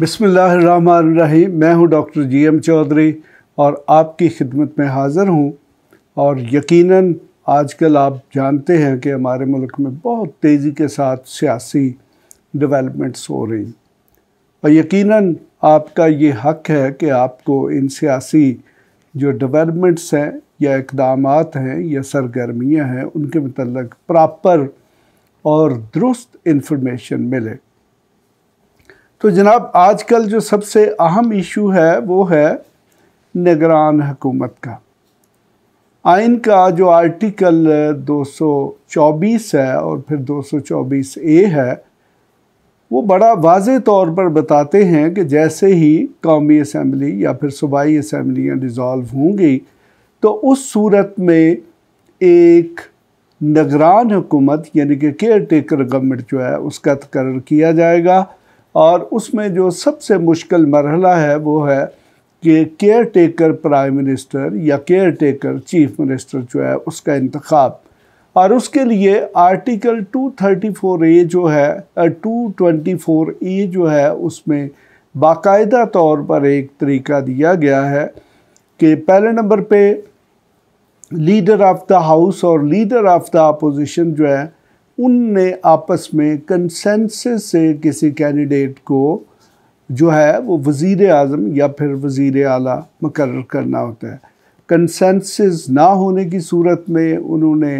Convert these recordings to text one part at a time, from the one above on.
बिसमीम मैं हूं डॉक्टर जी एम चौधरी और आपकी खिदमत में हाजिर हूं और यकीनन आजकल आप जानते हैं कि हमारे मुल्क में बहुत तेज़ी के साथ सियासी डेवलपमेंट्स हो रही और यकीनन आपका ये हक है कि आपको इन सियासी जो डेवलपमेंट्स हैं या इकदाम हैं या सरगर्मियाँ हैं उनके मतलब प्रॉपर और दुरुस्त इन्फॉर्मेशन मिले तो जनाब आजकल जो सबसे अहम इशू है वो है निगरान हुकूमत का आइन का जो आर्टिकल 224 है और फिर 224 ए है वो बड़ा वाज तौर पर बताते हैं कि जैसे ही कौमी असम्बली या फिर सूबाई असम्बलियाँ डिज़ोल्व होंगी तो उस सूरत में एक निगरान हुकूमत यानी कि केयर टेकर गवर्नमेंट जो है उसका तकर किया जाएगा और उसमें जो सबसे मुश्किल मरहला है वो है कि केयर टेकर प्राइम मिनिस्टर या केयर टेकर चीफ मिनिस्टर जो है उसका इंतखब और उसके लिए आर्टिकल 234 ए जो है 224 ए जो है उसमें बाकायदा तौर पर एक तरीका दिया गया है कि पहले नंबर पे लीडर ऑफ द हाउस और लीडर ऑफ द अपोजिशन जो है उनने आपस में कंसेंस से किसी कैंडिडेट को जो है वो वज़ी अजम या फिर वज़ी अला मुकर करना होता है कंसेंस ना होने की सूरत में उन्होंने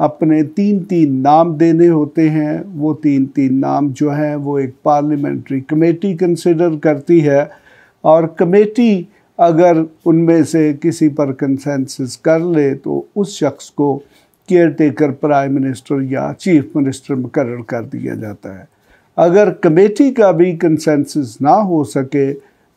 अपने तीन तीन नाम देने होते हैं वो तीन तीन नाम जो हैं वो एक पार्लियामेंट्री कमेटी कंसिडर करती है और कमेटी अगर उनमें से किसी पर कंसेंसस कर ले तो उस शख्स को केयर टेकर प्राइम मिनिस्टर या चीफ मिनिस्टर मुकर कर दिया जाता है अगर कमेटी का भी कंसेंसस ना हो सके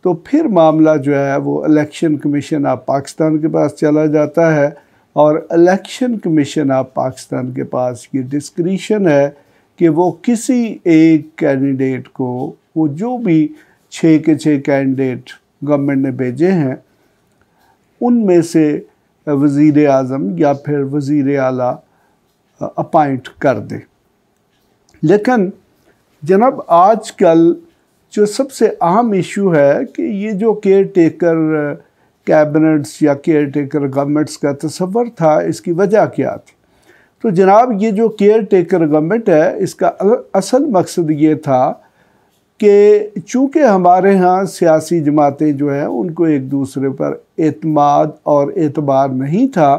तो फिर मामला जो है वो इलेक्शन कमीशन ऑफ पाकिस्तान के पास चला जाता है और इलेक्शन कमीशन ऑफ पाकिस्तान के पास ये डिस्क्रिशन है कि वो किसी एक कैंडिडेट को वो जो भी छः के छः कैंडिडेट गवर्नमेंट ने भेजे हैं उनमें से वज़ी अजम या फिर वज़ी अला अपॉइंट कर दे लेकिन जनाब आज कल जो सबसे अहम इशू है कि ये जो केयर टेकर कैबिनेट्स या केयर टेकर गवर्नमेंट्स का तस्वर था इसकी वजह क्या थी तो जनाब ये जो केयर टेकर गवर्नमेंट है इसका असल मकसद ये था कि चूँकि हमारे यहाँ सियासी जमातें जो हैं उनको एक दूसरे पर एतमाद और एतबार नहीं था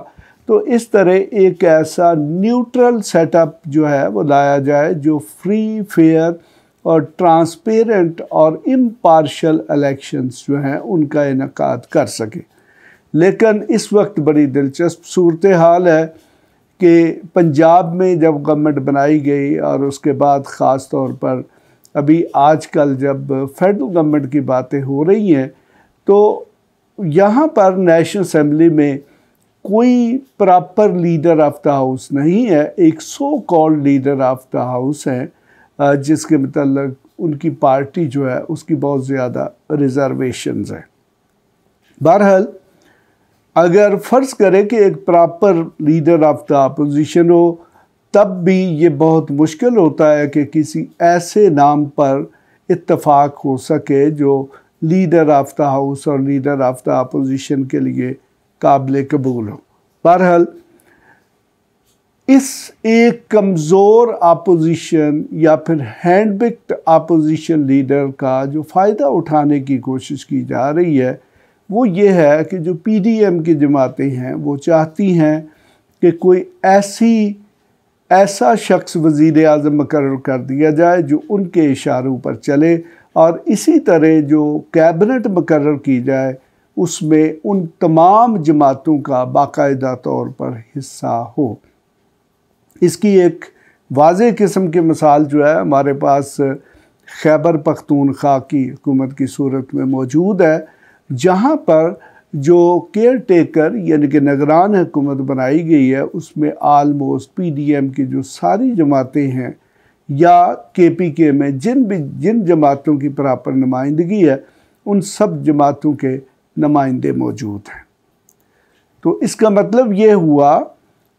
तो इस तरह एक ऐसा न्यूट्रल सेटअप जो है वो लाया जाए जो फ्री फेयर और ट्रांसपेरेंट और इम्पार्शल इलेक्शंस जो हैं उनका इनका कर सके लेकिन इस वक्त बड़ी दिलचस्प सूरत हाल है कि पंजाब में जब गवर्नमेंट बनाई गई और उसके बाद ख़ास तौर पर अभी आजकल जब फेडरल गवर्नमेंट की बातें हो रही हैं तो यहाँ पर नेशनल असम्बली में कोई proper leader of the house नहीं है एक so called leader of the house है जिसके मतलब उनकी पार्टी जो है उसकी बहुत ज़्यादा रिजर्वेशन हैं बहरहाल अगर फ़र्ज़ करें कि एक proper leader of the opposition हो तब भी ये बहुत मुश्किल होता है कि किसी ऐसे नाम पर इतफ़ाक़ हो सके जो लीडर ऑफ द हाउस और लीडर ऑफ द अपोजिशन के लिए काबिल कबूल हो बहरहाल इस एक कमज़ोर अपोजिशन या फिर हैंडबिक्ड अपोजिशन लीडर का जो फ़ायदा उठाने की कोशिश की जा रही है वो ये है कि जो पीडीएम की जमातें हैं वो चाहती हैं कि कोई ऐसी ऐसा शख्स वज़ी अजम मुकर कर दिया जाए जो उनके इशारों पर चले और इसी तरह जो कैबिनेट मुकर की जाए उसमें उन तमाम जमातों का बाकायदा तौर पर हिस्सा हो इसकी एक वाज किस्म की मिसाल जो है हमारे पास खैबर पख्तूनख्वा की हुकूमत की सूरत में मौजूद है जहाँ पर जो केयर टेकर यानी कि नगरान हुकूमत बनाई गई है उसमें आलमोस्ट पी डी एम की जो सारी जमातें हैं या के पी के में जिन भी जिन जमातों की प्रॉपर नुमाइंदगी है उन सब जमातों के नुमाइंदे मौजूद हैं तो इसका मतलब ये हुआ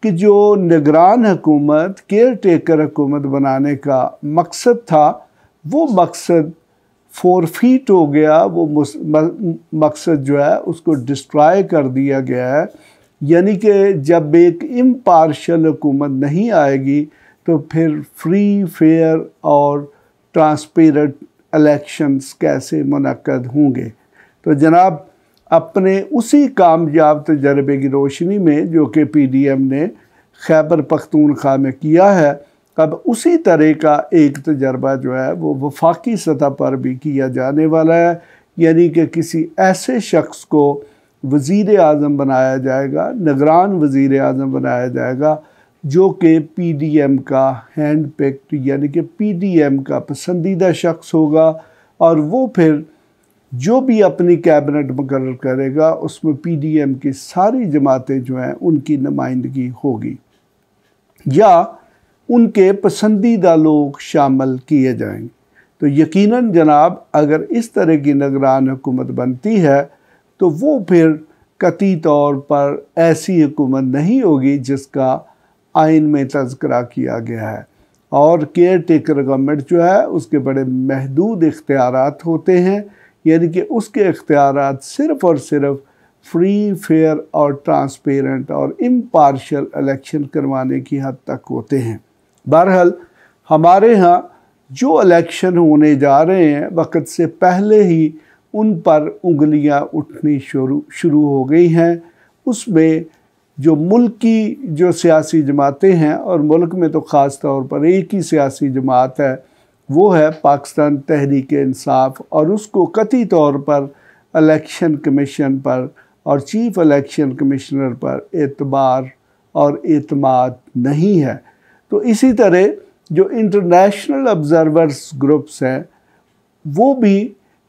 कि जो निगरान हुकूमत केयर टेकर हुकूमत बनाने का मकसद था वो मकसद फोर फीट हो गया वो मकसद जो है उसको डिस्ट्रॉय कर दिया गया है यानी कि जब एक इम्पार्शल हुकूमत नहीं आएगी तो फिर फ्री फेयर और ट्रांसपेरेंट इलेक्शंस कैसे मनकद होंगे तो जनाब अपने उसी कामयाब तजर्बे की रोशनी में जो कि पी डी एम ने खैबर पख्तूनख्वा में किया है तब उसी तरह का एक तजर्बा जो है वो वफाकी सतह पर भी किया जाने वाला है यानी कि किसी ऐसे शख्स को वज़ी अजम बनाया जाएगा नगरान वज़ी अजम बनाया जाएगा जो कि पी डी एम का हैंड पिक्ड यानी कि पी डी एम का पसंदीदा शख्स होगा और वो फिर जो भी अपनी कैबिनेट मुकर करेगा उसमें पी डी एम की सारी जमातें जो हैं उनकी नुमाइंदगी होगी या उनके पसंदीदा लोग शामिल किए जाएंगे तो यकीनन जनाब अगर इस तरह की निगरान हुकूमत बनती है तो वो फिर कती तौर पर ऐसी हुकूमत नहीं होगी जिसका आइन में तस्करा किया गया है और केयर टेकर गवर्नमेंट जो है उसके बड़े महदूद इख्तियार होते हैं यानी कि उसके अख्तियार सिर्फ़ और सिर्फ फ्री फेयर और ट्रांसपेरेंट और इम्पार्शल इलेक्शन करवाने की हद तक होते हैं बहरहाल हमारे यहाँ जो इलेक्शन होने जा रहे हैं वक्त से पहले ही उन पर उंगलियाँ उठनी शुरू शुरू हो गई हैं उसमें जो मुल्क की जो सियासी जमातें हैं और मुल्क में तो ख़ास तौर पर एक ही सियासी जमात है वो है पाकिस्तान तहरीक इंसाफ और उसको कथी तौर पर इलेक्शन कमीशन पर और चीफ इलेक्शन कमिश्नर पर एतबार और अतमाद नहीं है तो इसी तरह जो इंटरनेशनल ऑब्ज़रवर्स ग्रुप्स हैं वो भी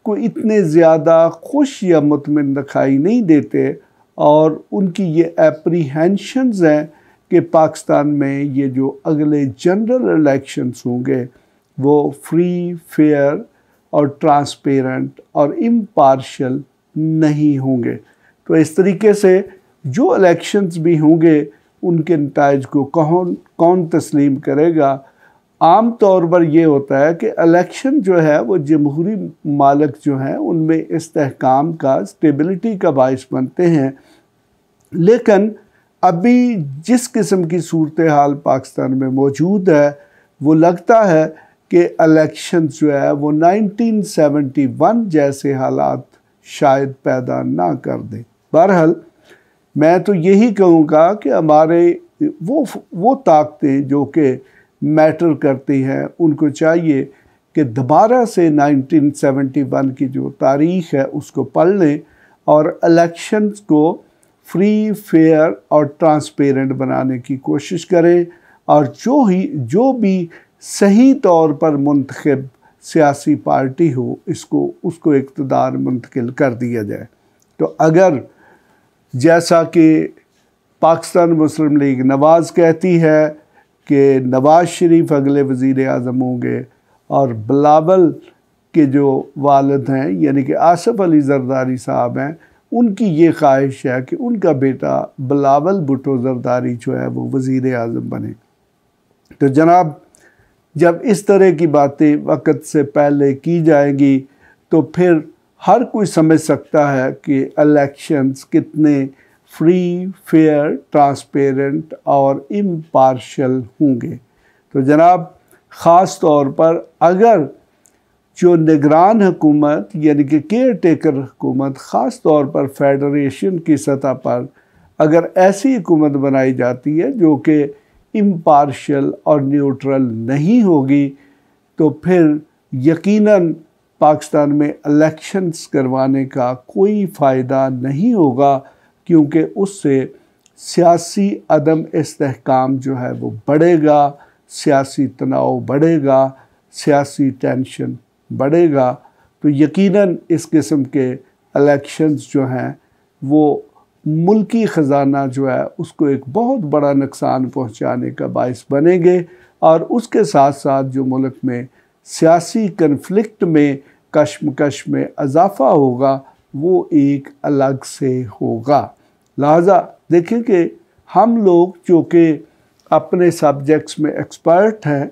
कोई इतने ज़्यादा खुश या मतमिन दिखाई नहीं देते और उनकी ये एप्रीहेंशंस हैं कि पाकिस्तान में ये जो अगले जनरल इलेक्शंस होंगे वो फ्री फेयर और ट्रांसपेरेंट और इम्पार्शल नहीं होंगे तो इस तरीके से जो इलेक्शंस भी होंगे उनके नतज को कौन कौन तस्लीम करेगा आम तौर पर यह होता है कि इलेक्शन जो है वो जमहूरी मालक जो हैं उनमें इसकाम का स्टेबिलिटी का बायस बनते हैं लेकिन अभी जिस किस्म की सूरत हाल पाकिस्तान में मौजूद है वो लगता है कि इलेक्शन जो है वो 1971 जैसे हालात शायद पैदा ना कर दें बहरहाल मैं तो यही कहूँगा कि हमारे वो वो ताकतें जो कि मैटर करती हैं उनको चाहिए कि दोबारा से 1971 की जो तारीख है उसको पढ़ लें और इलेक्शन को फ्री फेयर और ट्रांसपेरेंट बनाने की कोशिश करें और जो ही जो भी सही तौर पर मंतखब सियासी पार्टी हो इसको उसको इकतदार मुंतकिल कर दिया जाए तो अगर जैसा कि पाकिस्तान मुस्लिम लीग नवाज़ कहती है कि नवाज़ शरीफ अगले वज़ी अजम होंगे और बलावल के जो वालद हैं यानी कि आसफ़ अली जरदारी साहब हैं उनकी ये ख्वाहिश है कि उनका बेटा बलावल भुटो जरदारी जो है वो वज़ी अजम बने तो जनाब जब इस तरह की बातें वक्त से पहले की जाएंगी तो फिर हर कोई समझ सकता है कि इलेक्शंस कितने फ्री फेयर ट्रांसपेरेंट और इम्पार्शल होंगे तो जनाब ख़ास तौर पर अगर जो निगरान हुकूमत यानी कि केयर टेकर हुकूमत ख़ास तौर पर फेडरेशन की सतह पर अगर ऐसी हुकूमत बनाई जाती है जो कि इम्पार्शल और न्यूट्रल नहीं होगी तो फिर यकीनन पाकिस्तान में इलेक्शंस करवाने का कोई फ़ायदा नहीं होगा क्योंकि उससे सियासी अदम इसकाम जो है वो बढ़ेगा सियासी तनाव बढ़ेगा सियासी टेंशन बढ़ेगा तो यकीनन इस किस्म के इलेक्शंस जो हैं वो मुल्की ख़जाना जो है उसको एक बहुत बड़ा नुकसान पहुंचाने का बायस बनेंगे और उसके साथ साथ जो मुल्क में सियासी कन्फ्लिक्ट में कश्मकश में इजाफा होगा वो एक अलग से होगा लिहाजा देखें कि हम लोग जो कि अपने सब्जेक्ट्स में एक्सपर्ट हैं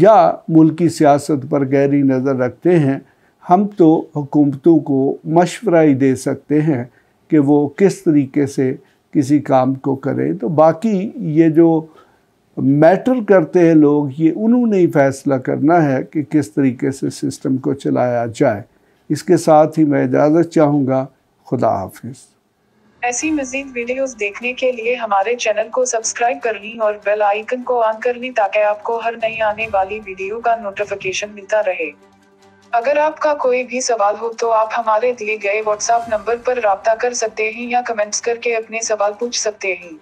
या मुल्की सियासत पर गहरी नज़र रखते हैं हम तो हुकूमतों को मशवरा ही दे सकते हैं कि वो किस तरीके से किसी काम को करें तो बाकी ये जो मैटर करते हैं लोग ये उन्होंने ही फैसला करना है कि किस तरीके से सिस्टम को चलाया जाए इसके साथ ही मैं इजाज़त चाहूँगा खुदा हाफिज ऐसी मजीद वीडियोस देखने के लिए हमारे चैनल को सब्सक्राइब कर लें और बेल आइकन को ऑन कर लें ताकि आपको हर नई आने वाली वीडियो का नोटिफिकेशन मिलता रहे अगर आपका कोई भी सवाल हो तो आप हमारे दिए गए व्हाट्सएप नंबर पर रबता कर सकते हैं या कमेंट्स करके अपने सवाल पूछ सकते हैं